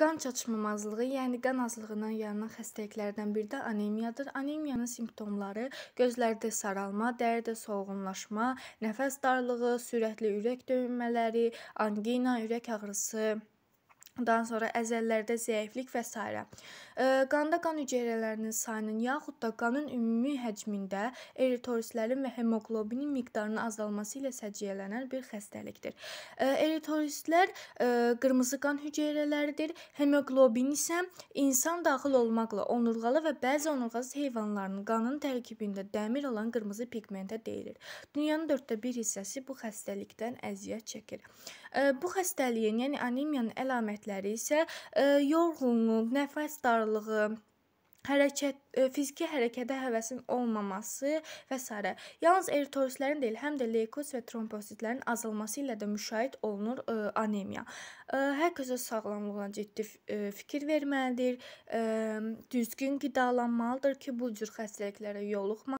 Qan çatışmamazlığı, yəni qan azlığından yaranan xəstəliklərdən biri də anemiyadır. Anemiyanın simptomları gözlərdə saralma, dərdə solğunlaşma, nəfəs darlığı, sürətli ürək döyünmələri, angina, ürək ağrısı dan sonra əzəllərdə zəiflik və s. Qanda qan hüceyrələrinin sayının yaxud da qanın ümumi həcmində eritrositlərin və hemoqlobinin miqdarının azalması ilə səciyyələnən bir xəstəlikdir. Eritrositlər qırmızı qan hüceyrələridir. Hemoqlobin isə insan daxil olmaqla onurğalı və bəzi onurğasız heyvanların qanının tərkibində dəmir olan qırmızı pigmentə deyilir. Dünyanın 1/4 hissəsi bu xəstəlikdən əziyyət çəkir. Bu xəstəliyin, yəni anemiyanın əlamətləri əlamətləri isə e, yorğunluq, nəfəs darlığı, hərəkət e, fiziki hərəkətə həvəsin olmaması və s. Yalnız eritrositlərin deyil, həm də leykosit və trombositlərin azalması ilə də müşahidə olunur ə, e, anemiya. Ə, hər kəs öz sağlamlığına ciddi fikir verməlidir, ə, düzgün qidalanmalıdır ki, bu cür xəstəliklərə yoluxmasın.